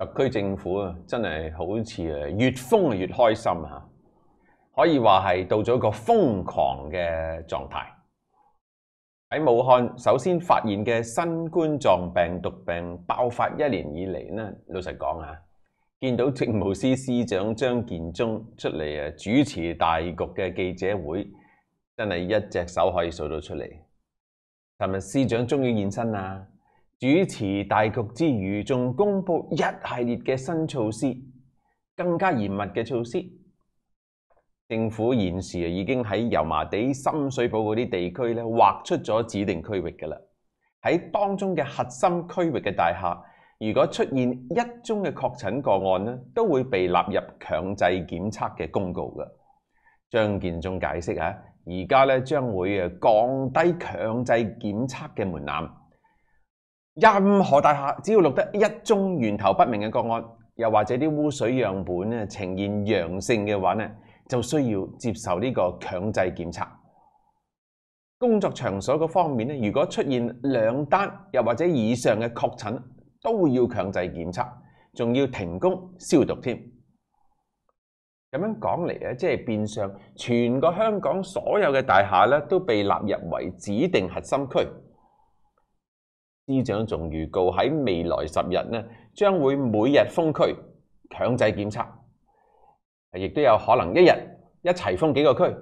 特区政府啊，真系好似越疯越开心可以话系到咗一个疯狂嘅状态。喺武汉首先发现嘅新冠病毒病爆发一年以嚟咧，老实讲啊，见到政务司司长张建忠出嚟啊主持大局嘅记者会，真系一只手可以数到出嚟。琴日司长终于现身啦！主持大局之餘，仲公布一系列嘅新措施，更加嚴密嘅措施。政府現時啊，已經喺油麻地、深水埗嗰啲地區咧，劃出咗指定區域嘅啦。喺當中嘅核心區域嘅大廈，如果出現一宗嘅確診個案咧，都會被納入強制檢測嘅公告嘅。張建中解釋啊，而家咧將會诶降低強制檢測嘅門檻。任何大廈只要錄得一宗源頭不明嘅個案，又或者啲污水樣本咧呈現陽性嘅話咧，就需要接受呢個強制檢查。工作場所個方面咧，如果出現兩單又或者以上嘅確診，都要強制檢测，仲要停工消毒添。咁樣講嚟即係變相全個香港所有嘅大廈咧，都被納入為指定核心區。司長仲預告喺未來十日呢，將會每日封區強制檢測，亦都有可能一日一齊封幾個區。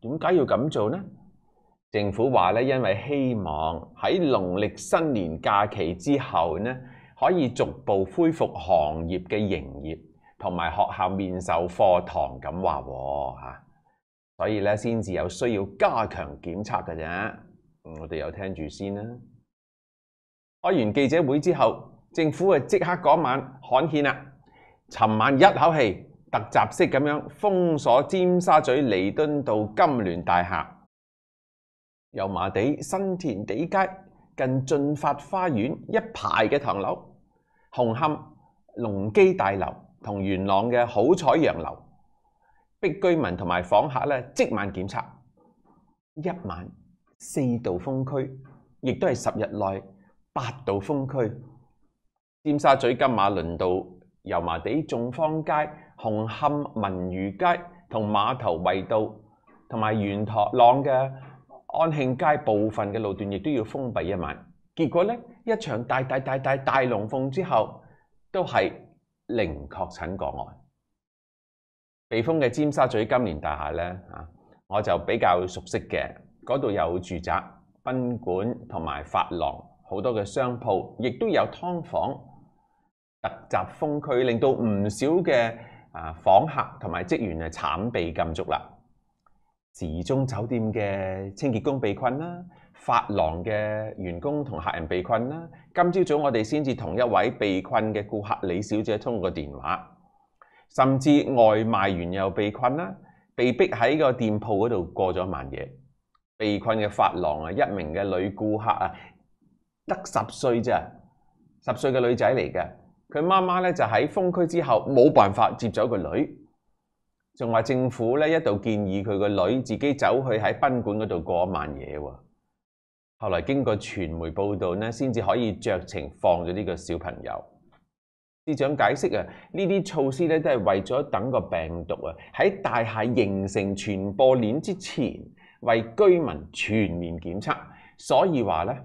點解要咁做呢？政府話咧，因為希望喺農曆新年假期之後呢，可以逐步恢復行業嘅營業同埋學校面授課堂。咁話喎所以咧先至有需要加強檢測嘅啫。我哋有聽住先啦。开完记者会之后，政府啊即刻嗰晚罕见啦。寻晚一口气特集式咁样封锁尖沙咀弥敦道金联大厦、油麻地新田地街近骏发花园一排嘅唐楼、红磡隆基大楼同元朗嘅好彩洋楼，逼居民同埋访客咧即晚检测，一晚四度封区，亦都系十日内。八度封區，尖沙咀金馬輪道、油麻地眾芳街、紅磡文娛街同碼頭圍道，同埋元朗嘅安慶街部分嘅路段，亦都要封閉一晚。結果咧，一場大大大大大龍鳳之後，都係零確診個案。被封嘅尖沙咀金蓮大廈咧，我就比較熟悉嘅，嗰度有住宅、賓館同埋发廊。好多嘅商鋪，亦都有湯房特集封區，令到唔少嘅啊房客同埋職員啊慘被禁足啦。時鐘酒店嘅清潔工被困啦，发廊嘅員工同客人被困啦。今朝早我哋先至同一位被困嘅顧客李小姐通过電話，甚至外賣員又被困啦，被逼喺個店鋪嗰度過咗一晚夜。被困嘅发廊啊，一名嘅女顧客啊。得十岁咋？十岁嘅女仔嚟嘅，佢妈妈咧就喺封区之后冇办法接咗个女，仲话政府咧一度建议佢个女自己走去喺宾馆嗰度过一晚夜。后来经过传媒报道咧，先至可以酌情放咗呢个小朋友。司长解释啊，呢啲措施咧都系为咗等个病毒啊喺大厦形成传播链之前，为居民全面检测，所以话咧。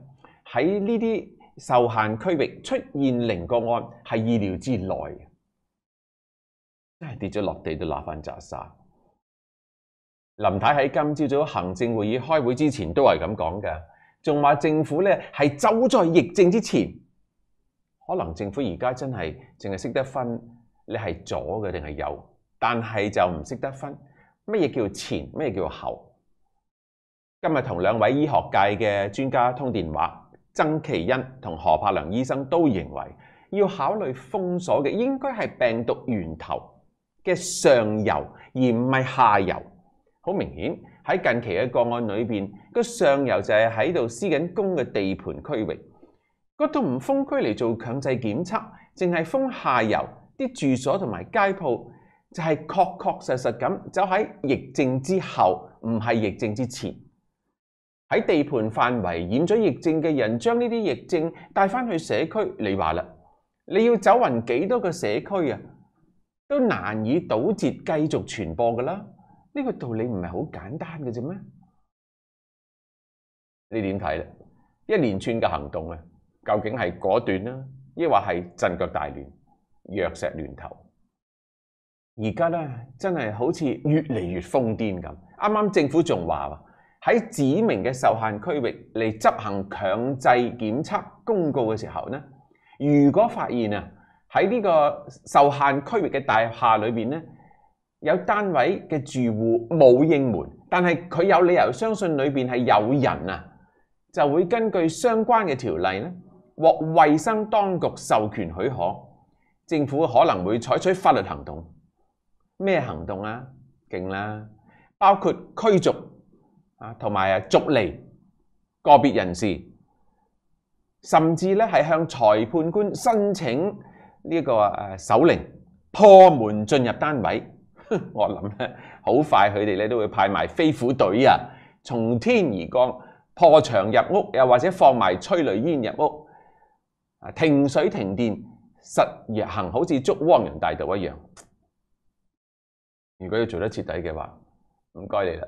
喺呢啲受限區域出現零個案係意料之內嘅，真係跌咗落地都攬翻揸曬。林太喺今朝早行政會議開會之前都係咁講嘅，仲話政府咧係走在疫症之前。可能政府而家真係淨係識得分你係左嘅定係右，但係就唔識得分乜嘢叫前乜嘢叫後。今日同兩位醫學界嘅專家通電話。曾其欣同何柏良醫生都認為，要考慮封鎖嘅應該係病毒源頭嘅上游，而唔係下游。好明顯喺近期嘅個案裏面，個上游就係喺度施緊攻嘅地盤區域。嗰到唔封區嚟做強制檢測，淨係封下游啲住所同埋街鋪，就係確確實實咁走喺疫症之後，唔係疫症之前。喺地盘范围染咗疫症嘅人，将呢啲疫症带翻去社区，你话啦，你要走匀几多个社区啊，都难以堵截继续传播噶啦。呢个道理唔系好简单嘅啫咩？你点睇咧？一连串嘅行动啊，究竟系果断啦，亦或系陣脚大乱、弱石乱投？而家咧，真系好似越嚟越疯癫咁。啱啱政府仲话。喺指明嘅受限區域嚟執行強制檢測公告嘅時候呢？如果發現啊喺呢個受限區域嘅大廈裏面呢，有單位嘅住户冇應門，但係佢有理由相信裏面係有人啊，就會根據相關嘅條例呢，獲衛生當局授權許可，政府可能會採取法律行動。咩行動啊？勁啦，包括驅逐。啊，同埋啊，逐利個別人士，甚至咧係向裁判官申請呢個啊首領破門進入單位。我諗咧，好快佢哋咧都會派埋飛虎隊啊，從天而降破牆入屋，又或者放埋催淚煙入屋，啊停水停電實行，好似捉汪洋大盜一樣。如果要做得徹底嘅話，唔該你啦。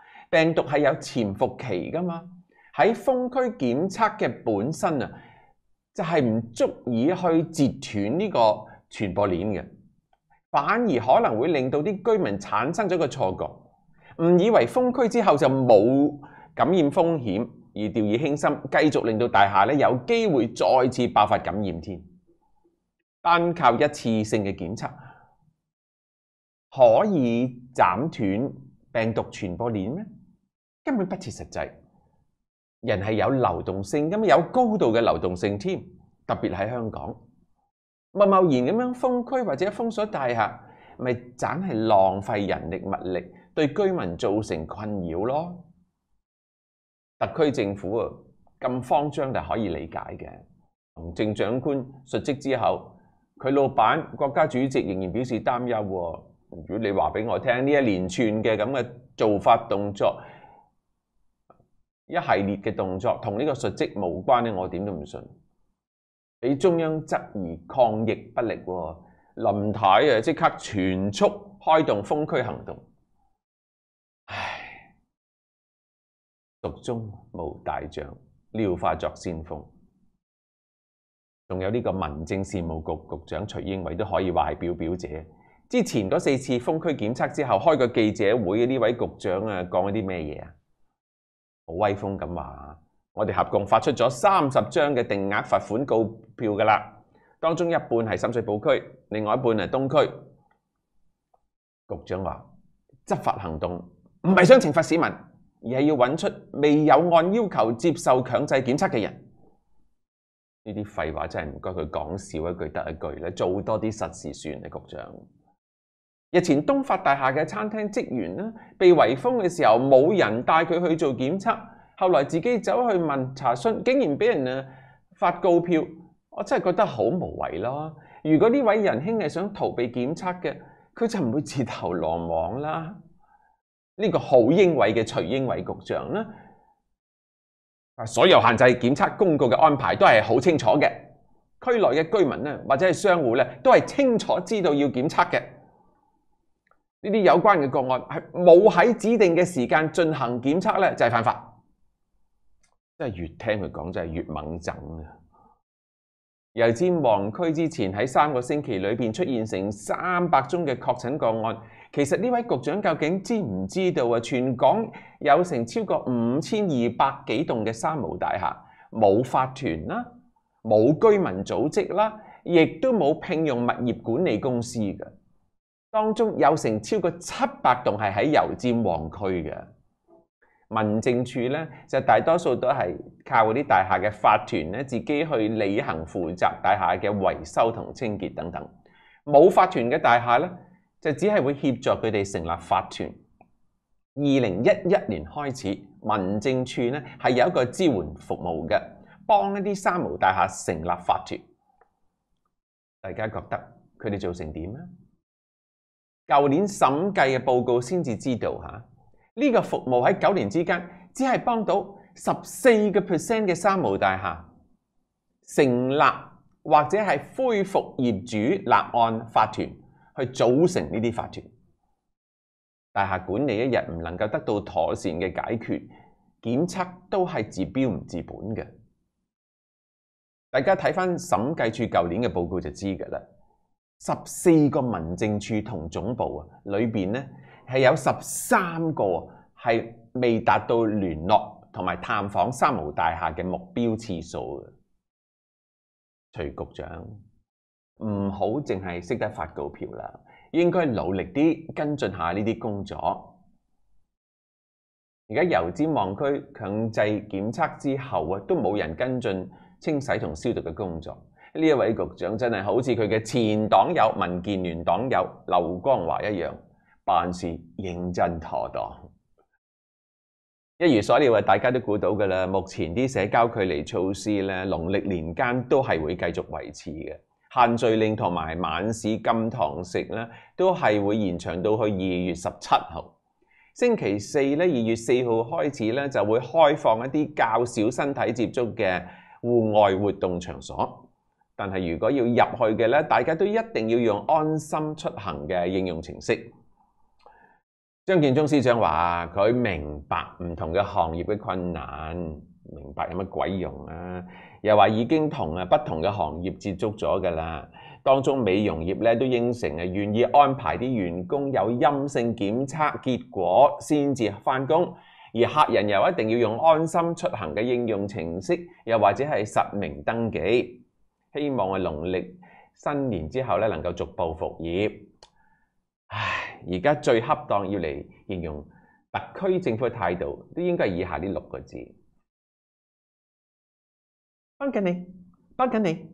病毒係有潛伏期噶嘛？喺封區檢測嘅本身啊，就係唔足以去截斷呢個傳播鏈嘅，反而可能會令到啲居民產生咗個錯覺，誤以為封區之後就冇感染風險，而掉以輕心，繼續令到大廈咧有機會再次爆發感染添。單靠一次性嘅檢測可以斬斷病毒傳播鏈咩？根本不切实际，人係有流动性，咁有高度嘅流动性添。特别喺香港，贸贸然咁樣封区或者封锁大厦，咪盏係浪费人力物力，对居民造成困扰咯。特区政府啊咁慌张，就可以理解嘅。行政长官述职之后，佢老板国家主席仍然表示担忧。如果你话俾我听呢一连串嘅咁嘅做法动作。一系列嘅動作同呢個述職無關咧，我點都唔信。俾中央質疑抗疫不力，林太啊即刻全速開動封區行動。唉，獨中無大將，撩化作先鋒。仲有呢個民政事務局局長徐英偉都可以壞表表姐。之前嗰四次封區檢測之後，開個記者會，呢位局長啊講咗啲咩嘢啊？威风咁话，我哋合共发出咗三十张嘅定额罚款告票噶啦，当中一半系深水埗区，另外一半系东区。局长话，执法行动唔系想惩罚市民，而系要揾出未有按要求接受强制检测嘅人。呢啲废话真系唔该佢讲少一句得一句咧，做多啲实事算啊，局长。日前东发大厦嘅餐厅职员咧被围封嘅时候，冇人带佢去做检测，后来自己走去问查询，竟然俾人诶发告票，我真系觉得好无谓咯。如果呢位仁兄系想逃避检测嘅，佢就唔会自投罗网啦。呢个好英伟嘅徐英伟局长啦，啊，所有限制检测公告嘅安排都系好清楚嘅，区内嘅居民咧或者系商户咧都系清楚知道要检测嘅。呢啲有关嘅个案系冇喺指定嘅时间进行检测咧，就系犯法。真系越听佢讲，真系越猛整啊！又知黃区之前喺三个星期里边出现成三百宗嘅确诊个案，其实呢位局长究竟知唔知道啊？全港有成超过五千二百几栋嘅三楼大厦，冇法团啦，冇居民组织啦，亦都冇聘用物业管理公司嘅。当中有成超过七百栋系喺油尖旺区嘅，民政处咧就大多数都系靠嗰啲大厦嘅法团咧自己去履行负责大厦嘅维修同清洁等等，冇法团嘅大厦咧就只系会协助佢哋成立法团。二零一一年开始，民政处咧系有一个支援服务嘅，帮一啲三毛大厦成立法团。大家觉得佢哋做成点咧？舊年審計嘅報告先至知道嚇，呢個服務喺九年之間只係幫到十四個 percent 嘅三毛大廈成立或者係恢復業主立案法團去組成呢啲法團，大廈管理一日唔能夠得到妥善嘅解決，檢測都係治標唔治本嘅。大家睇翻審計處舊年嘅報告就知㗎啦。十四个民政处同总部啊，里边呢系有十三个系未达到联络同埋探访三毛大厦嘅目标次数嘅，徐局长唔好净系识得发告票啦，应该努力啲跟进下呢啲工作。而家油尖旺区强制检测之后啊，都冇人跟进清洗同消毒嘅工作。呢一位局長真係好似佢嘅前黨友、民建聯黨友劉光華一樣，辦事認真妥當。一如所料，大家都估到㗎啦。目前啲社交距離措施咧，農曆年間都係會繼續維持嘅限聚令同埋晚市禁堂食咧，都係會延長到去二月十七號。星期四咧，二月四號開始咧，就會開放一啲較少身體接觸嘅户外活動場所。但係，如果要入去嘅咧，大家都一定要用安心出行嘅應用程式。張建中司長話：，佢明白唔同嘅行業嘅困難，明白有乜鬼用啊？又話已經同啊不同嘅行業接觸咗噶啦。當中美容業咧都應承啊，願意安排啲員工有陰性檢測結果先至翻工，而客人又一定要用安心出行嘅應用程式，又或者係實名登記。希望我農曆新年之後咧能夠逐步復業。唉，而家最恰當要嚟形容特區政府嘅態度，都應該係以下呢六個字。幫緊你，幫緊你。